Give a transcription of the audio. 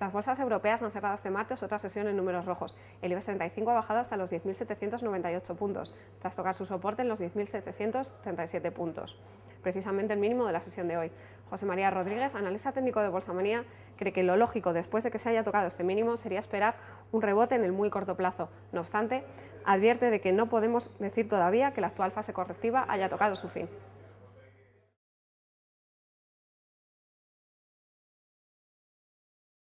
Las bolsas europeas han cerrado este martes otra sesión en números rojos. El IBEX 35 ha bajado hasta los 10.798 puntos, tras tocar su soporte en los 10.737 puntos, precisamente el mínimo de la sesión de hoy. José María Rodríguez, analista técnico de Manía, cree que lo lógico después de que se haya tocado este mínimo sería esperar un rebote en el muy corto plazo. No obstante, advierte de que no podemos decir todavía que la actual fase correctiva haya tocado su fin.